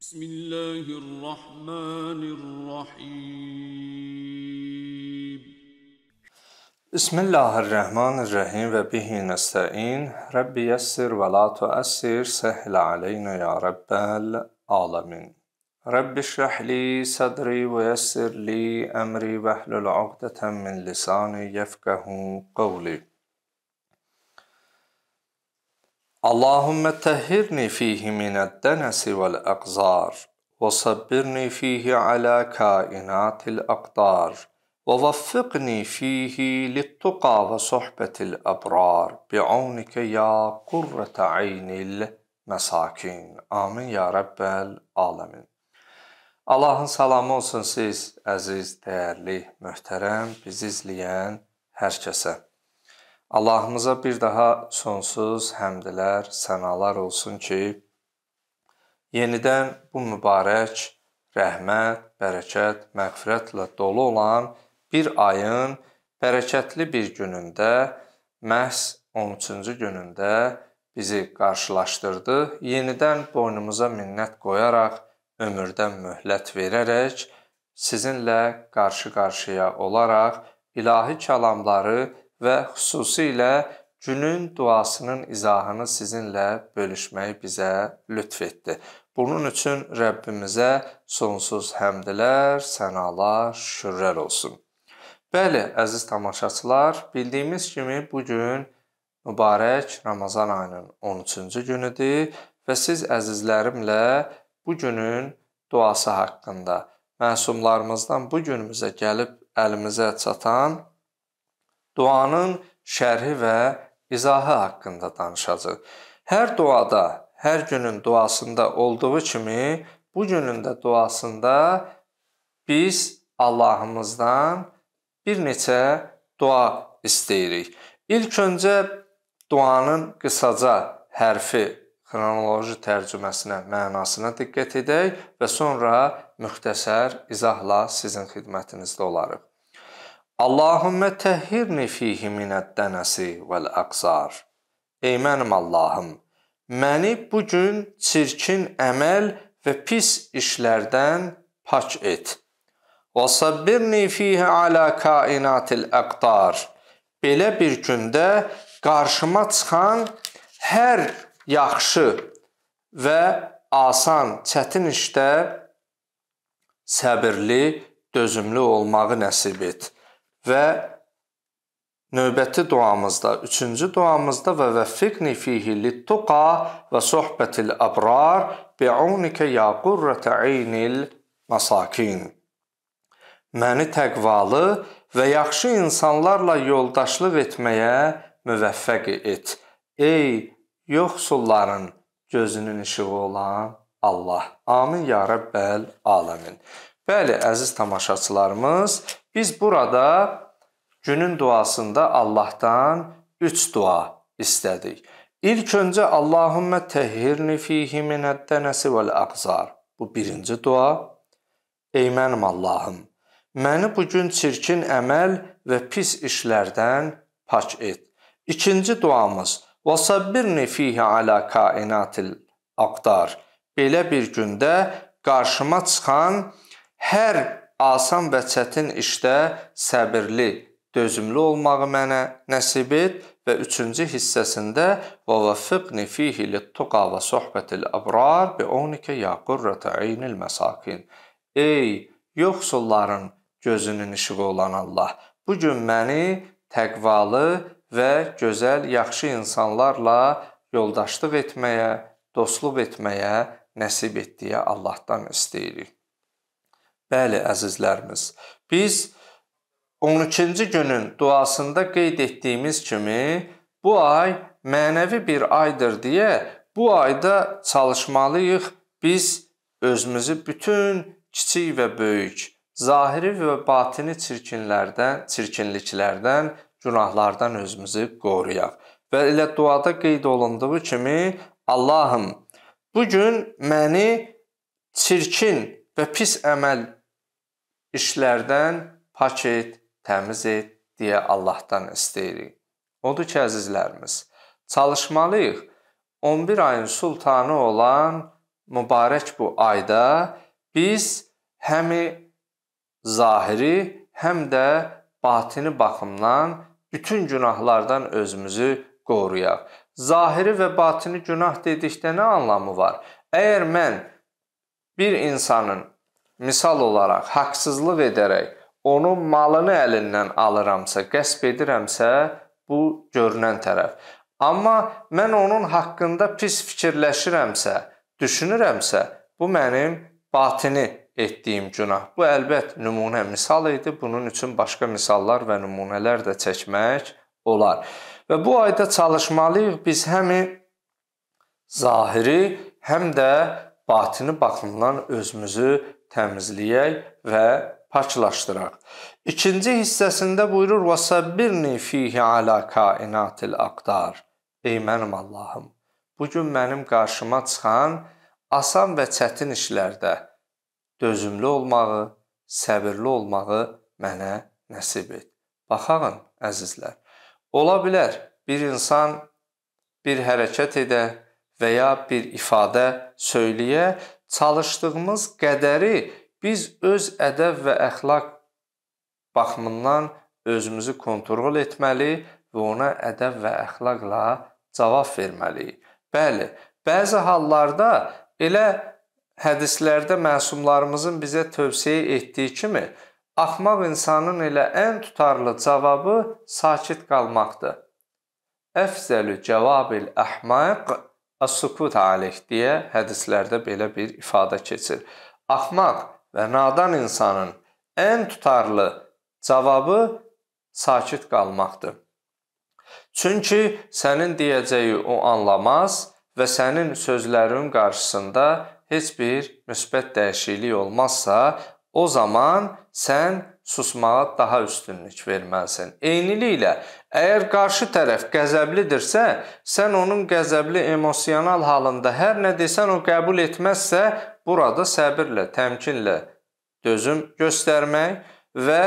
بسم الله الرحمن الرحيم بسم الله الرحمن الرحيم وبه نستعين ربي يسر ولا تؤسر سهل علينا يا رب العالمين رب اشرح لي صدري ويسر لي أمري واحلل عقدة من لساني يفقه قولي اللهم طهرني فيه من الدنس والأقذار وصبرني فيه على كائنات الأقدار ووفقني فيه للتقى وصحبة الأبرار بعونك يا قرة عين المساكين Amin ya Rəbbəl Aləmin Allahın salamı olsun siz, əziz, dəyərli, möhtərəm, bizi izləyən hər kəsə. Allahımıza bir daha sonsuz həmdlər, sənalar olsun ki, yenidən bu mübarək rəhmət, bərəkət, məğfirətlə dolu olan bir ayın bərəkətli bir günündə, məhz 13-cü günündə bizi qarşılaşdırdı. Yenidən boynumuza minnət qoyaraq, ömürdən möhlət verərək, sizinlə qarşı-qarşıya olaraq ilahi kəlamları və xüsusilə günün duasının izahını sizinlə bölüşmək bizə lütf etdi. Bunun üçün Rəbbimizə sonsuz həmdlər, sənalar, şükürlər olsun. Bəli, əziz tamaşaçılar, bildiyimiz kimi bu gün mübarək Ramazan ayının 13-cü günüdür və siz əzizlərimlə bu günün duası haqqında məsumlarımızdan bu günümüzə gəlib əlimizə çatan duanın şərhi və izahı haqqında danışacağıq. Hər duada, hər günün duasında olduğu kimi, bu günün də duasında biz Allahımızdan bir neçə dua istəyirik. İlk öncə duanın qısaca hərfi xronoloji tərcüməsinə, mənasına diqqət edək və sonra müxtəsər izahla sizin xidmətinizdə olarıq. Allahümmə təhhirni fihi minəddənəsi vəl-əqsar. Ey mənim Allahım, məni bu gün çirkin əməl və pis işlərdən pak et. Və sabbirni fihi alə kainatil əqdar. Belə bir gündə qarşıma çıxan hər yaxşı və asan, çətin işdə səbirli, dözümlü olmağı nəsib et. Və növbəti duamızda, üçüncü duamızda və vəffiqni fihi lit-tuqa və suhbetil abrar bi'unika ya qurrata aynil masakin. Məni təqvalı və yaxşı insanlarla yoldaşlıq etməyə müvəffəq et. Ey yoxsulların gözünün işığı olan Allah. Amin ya Rəbbəl aləmin. Bəli, əziz tamaşaçılarımız, Biz burada günün duasında Allahdan üç dua istədik. İlk öncə Allahümmə təhhirni fihi minəddənəsi vəl əqzar. Bu birinci dua. Ey mənim Allahım, məni bugün çirkin əməl və pis işlərdən pak et. İkinci duamız Və sabbirni fihi alə kainatil aqdar. Belə bir gündə qarşıma çıxan hər asan və çətin işdə səbirli, dözümlü olmağı mənə nəsib et və 3-cü hissəsində və vəffiqni fihi lit-tuqa və suhbetil abrar bi unike ya qurrata aynil masakin. Ey yoxsulların gözünün işığı olan Allah, bu gün məni təqvalı və gözəl, yaxşı insanlarla yoldaşlıq etməyə, dostluq etməyə nəsib et deyə Allahdan istəyirik. Bəli, əzizlərimiz, biz 12-ci günün duasında qeyd etdiyimiz kimi bu ay mənəvi bir aydır deyə bu ayda çalışmalıyıq. Biz özümüzü bütün kiçik və böyük, zahiri və batini çirkinlərdən, çirkinliklərdən, günahlardan özümüzü qoruyaq. Və elə duada qeyd olunduğu kimi Allahım, bu gün məni çirkin və pis əməl işlərdən pak et, təmiz et deyə Allahdan istəyirik. Odur ki, əzizlərimiz, çalışmalıyıq 11 ayın sultanı olan mübarək bu ayda biz həmi zahiri, həm də batini baxımdan bütün günahlardan özümüzü qoruyaq. Zahiri və batini günah dedikdə nə anlamı var? Əgər mən bir insanın Misal olaraq, haqsızlıq edərək onun malını əlindən alıramsa, qəsb edirəmsə, bu görünən tərəf. Amma mən onun haqqında pis fikirləşirəmsə, düşünürəmsə, bu mənim batini etdiyim günah. Bu əlbət nümunə misal idi. Bunun üçün başqa misallar və nümunələr də çəkmək olar. Və bu ayda çalışmalıyıq biz həmi zahiri, həm də batini baxımından özümüzü təmizləyək və paklaşdıraq. İkinci hissəsində buyurur: "Və səbbirni fihi ala kainatil aqdar." Ey mənim Allahım, bu gün mənim qarşıma çıxan asan və çətin işlərdə dözümlü olmağı, səbirli olmağı mənə nəsib et. Baxağın, əzizlər. Ola bilər bir insan bir hərəkət edə və ya bir ifadə söyləyə çalışdığımız qədəri biz öz ədəb və əxlaq baxımından özümüzü kontrol etməli və ona ədəb və əxlaqla cavab verməliyik. Bəli, bəzi hallarda elə hədislərdə məsumlarımızın bizə tövsiyə etdiyi kimi axmaq insanın elə ən tutarlı cavabı sakit qalmaqdır. Əfzəlü cavabil əhmaq As-sukut aleyh deyə hədislərdə belə bir ifadə keçir. Axmaq və nadan insanın ən tutarlı cavabı sakit qalmaqdır. Çünki sənin deyəcəyi o anlamaz və sənin sözlərin qarşısında heç bir müsbət dəyişiklik olmazsa, o zaman sən susmağa daha üstünlük verməlisən. Eyniliklə, əgər qarşı tərəf qəzəblidirsə, sən onun qəzəbli emosional halında hər nə desən o qəbul etməzsə, burada səbirlə, təmkinlə dözüm göstərmək və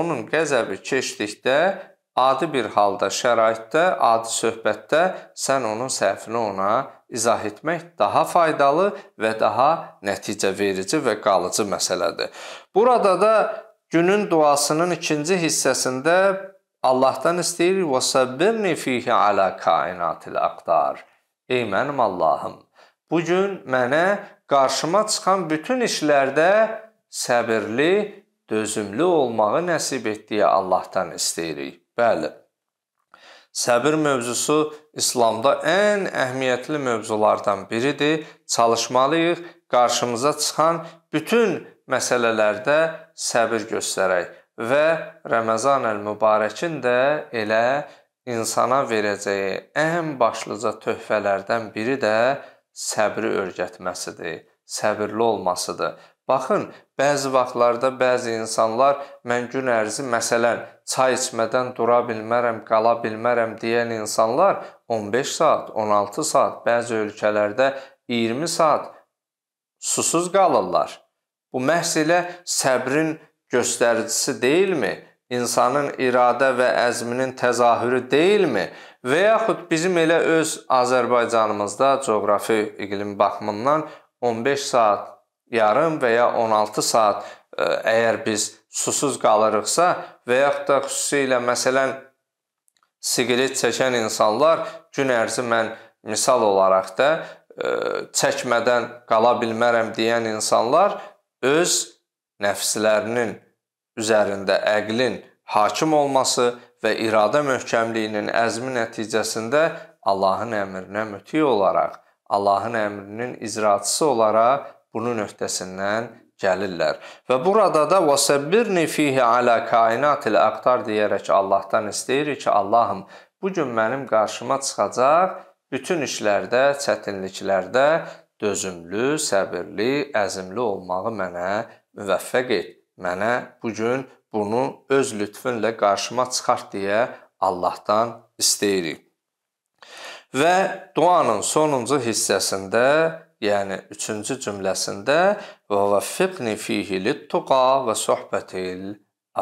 onun qəzəbi keçdikdə adi bir halda, şəraitdə, adi söhbətdə sən onun səhvini ona izah etmək daha faydalı və daha nəticə verici və qalıcı məsələdir. Burada da Günün duasının ikinci hissəsində Allahdan istəyir və səbbirni fihi ala kainatil aqdar. Ey mənim Allahım, bu gün mənə qarşıma çıxan bütün işlərdə səbirli, dözümlü olmağı nəsib etdiyi Allahdan istəyirik. Bəli. Səbir mövzusu İslamda ən əhəmiyyətli mövzulardan biridir. Çalışmalıyıq qarşımıza çıxan bütün məsələlərdə səbir göstərək və Ramazanül Mübarəkin də elə insana verəcəyi ən başlıca töhfələrdən biri də səbri öyrətməsidir, səbirli olmasıdır. Baxın, bəzi vaxtlarda bəzi insanlar mən gün ərzi məsələn çay içmədən dura bilmərəm, qala bilmərəm deyən insanlar 15 saat, 16 saat, bəzi ölkələrdə 20 saat susuz qalırlar. Bu məhz elə səbrin göstəricisi deyilmi? İnsanın iradə və əzminin təzahürü deyilmi? Və yaxud bizim elə öz Azərbaycanımızda coğrafi iqlim baxımından 15 saat yarım və ya 16 saat e, əgər biz susuz qalırıqsa və yaxud da xüsusilə məsələn siqaret çəkən insanlar gün ərzi mən misal olaraq da ə, e, çəkmədən qala bilmərəm deyən insanlar öz nəfslərinin üzərində əqlin hakim olması və iradə möhkəmliyinin əzmi nəticəsində Allahın əmrinə mütiy olaraq, Allahın əmrinin icraçısı olaraq bunun öhdəsindən gəlirlər. Və burada da vasabbirni fihi ala kainatil aqtar deyərək Allahdan istəyir ki, Allahım, bu gün mənim qarşıma çıxacaq bütün işlərdə, çətinliklərdə dözümlü, səbirli, əzimli olmağı mənə müvəffəq et. Mənə bu gün bunu öz lütfünlə qarşıma çıxart deyə Allahdan istəyirik. Və duanın sonuncu hissəsində, yəni 3-cü cümləsində "Vəvəffiqni fihi lit-tuqa və suhbetil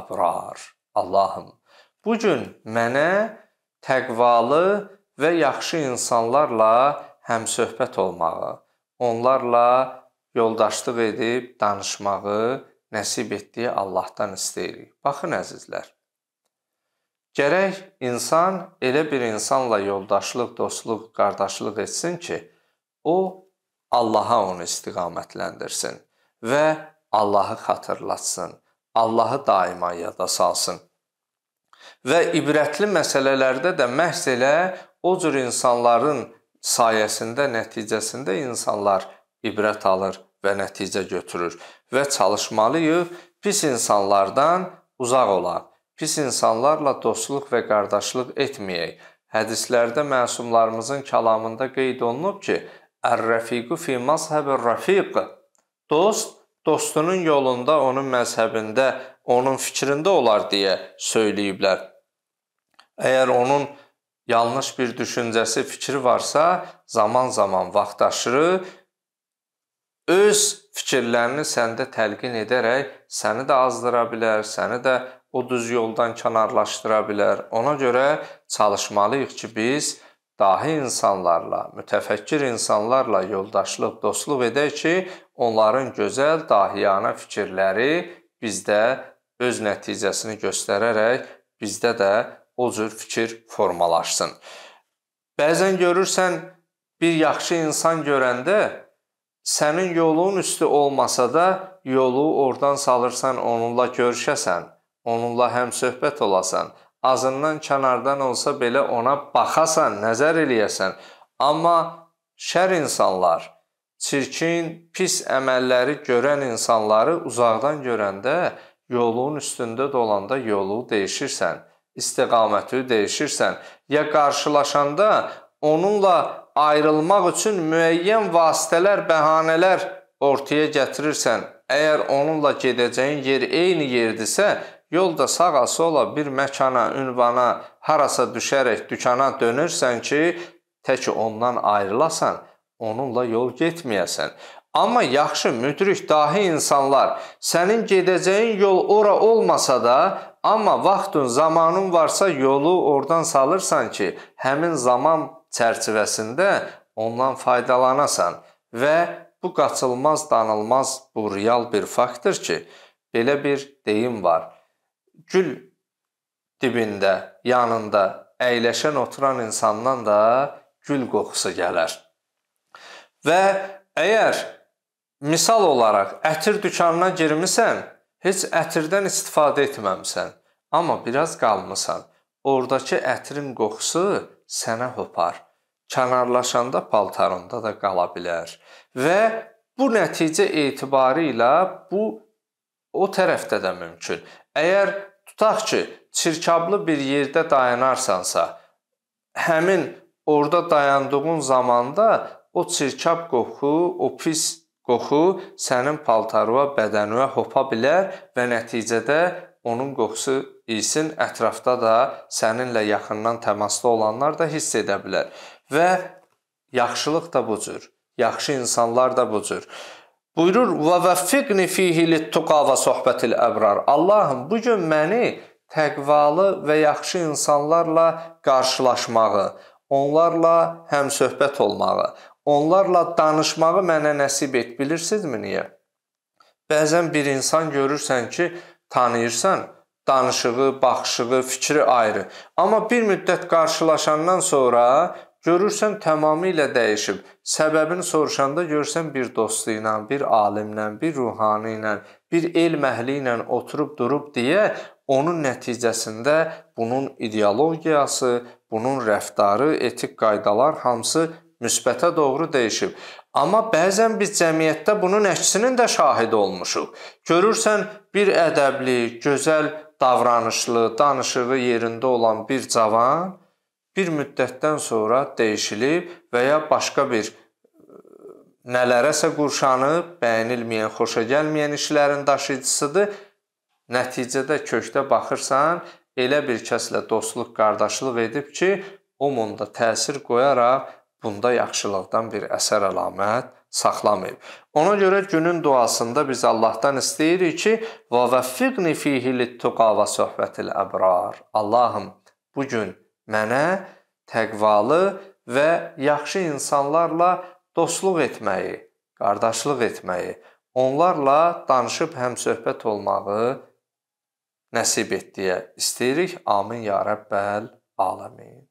abrar." Allahım, bu gün mənə təqvalı və yaxşı insanlarla həmsöhbət olmağı onlarla yoldaşlıq edib danışmağı nəsib etdiyi Allahdan istəyirik. Baxın əzizlər. Gərək insan elə bir insanla yoldaşlıq, dostluq, qardaşlıq etsin ki, o Allaha onu istiqamətləndirsin və Allahı xatırlatsın, Allahı daima yada salsın. Və ibrətli məsələlərdə də məhz elə o cür insanların sayəsində, nəticəsində insanlar ibrət alır və nəticə götürür və çalışmalıyıq pis insanlardan uzaq olaq. Pis insanlarla dostluq və qardaşlıq etməyək. Hədislərdə məsumlarımızın kəlamında qeyd olunub ki, Ər-Rəfiqu fi mazhabir rafiq. Dost dostunun yolunda, onun məzhəbində, onun fikrində olar deyə söyləyiblər. Əgər onun yanlış bir düşüncəsi, fikri varsa, zaman-zaman vaxtaşırı öz fikirlərini səndə təlqin edərək səni də azdıra bilər, səni də o düz yoldan kənarlaşdıra bilər. Ona görə çalışmalıyıq ki, biz dahi insanlarla, mütəfəkkir insanlarla yoldaşlıq, dostluq edək ki, onların gözəl dahiyana fikirləri bizdə öz nəticəsini göstərərək bizdə də o cür fikir formalaşsın. Bəzən görürsən bir yaxşı insan görəndə sənin yolun üstü olmasa da yolu oradan salırsan, onunla görüşəsən, onunla həm söhbət olasan, azından kənardan olsa belə ona baxasan, nəzər eləyəsən. Amma şər insanlar, çirkin, pis əməlləri görən insanları uzaqdan görəndə yolun üstündə dolanda yolu dəyişirsən istiqaməti dəyişirsən, ya qarşılaşanda onunla ayrılmaq üçün müəyyən vasitələr, bəhanələr ortaya gətirirsən. Əgər onunla gedəcəyin yer eyni yerdirsə, yolda sağa-sola bir məkana, ünvana, harasa düşərək dükana dönürsən ki, tək ondan ayrılasan, onunla yol getməyəsən. Amma yaxşı, müdrik, dahi insanlar sənin gedəcəyin yol ora olmasa da, Amma vaxtın, zamanın varsa yolu oradan salırsan ki, həmin zaman çərçivəsində ondan faydalanasan və bu qaçılmaz, danılmaz, bu real bir faktdır ki, belə bir deyim var. Gül dibində, yanında əyləşən oturan insandan da gül qoxusu gələr. Və əgər misal olaraq ətir dükanına girmisən, Heç ətirdən istifadə etməmisən, amma biraz qalmısan. Ordakı ətrin qoxusu sənə hopar. Kənarlaşanda paltarında da qala bilər və bu nəticə etibarı ilə bu o tərəfdə də mümkün. Əgər tutaq ki, çirkablı bir yerdə dayanarsansa, həmin orada dayandığın zamanda o çirkab qoxu, o pis Qoxu sənin paltarına, bədəninə hopa bilər və nəticədə onun qoxusu isin ətrafda da səninlə yaxından təmasda olanlar da hiss edə bilər. Və yaxşılıq da bu cür. Yaxşı insanlar da bu cür. Buyurur: "Və vəffiqni fihi lit-tuqa və sohbetil əbrar." Allahım, bu gün məni təqvalı və yaxşı insanlarla qarşılaşmağı, onlarla həmsöhbət olmağı, Onlarla danışmağı mənə nəsib et, bilirsinizmi niyə? Bəzən bir insan görürsən ki, tanıyırsan, danışığı, baxışığı, fikri ayrı. Amma bir müddət qarşılaşandan sonra görürsən tamamilə dəyişib. Səbəbini soruşanda görsən bir dostu ilə, bir alimlə, bir ruhani ilə, bir elm əhli ilə oturub durub deyə onun nəticəsində bunun ideologiyası, bunun rəftarı, etik qaydalar hamısı müsbətə doğru dəyişib. Amma bəzən biz cəmiyyətdə bunun əksinin də şahidi olmuşuq. Görürsən bir ədəbli, gözəl davranışlı, danışığı yerində olan bir cavan bir müddətdən sonra dəyişilib və ya başqa bir nələrəsə qurşanıb, bəyənilməyən, xoşa gəlməyən işlərin daşıyıcısıdır. Nəticədə kökdə baxırsan, elə bir kəslə dostluq, qardaşlıq edib ki, o munda təsir qoyaraq bunda yaxşılıqdan bir əsər əlamət saxlamayıb. Ona görə günün duasında biz Allahdan istəyirik ki, "Və vəffiqni fihi lit-tuqa və suhbetil əbrar." Allahım, bu gün mənə təqvalı və yaxşı insanlarla dostluq etməyi, qardaşlıq etməyi, onlarla danışıb həmsöhbət olmağı nəsib et deyə istəyirik. Amin ya Rəbbəl alamin.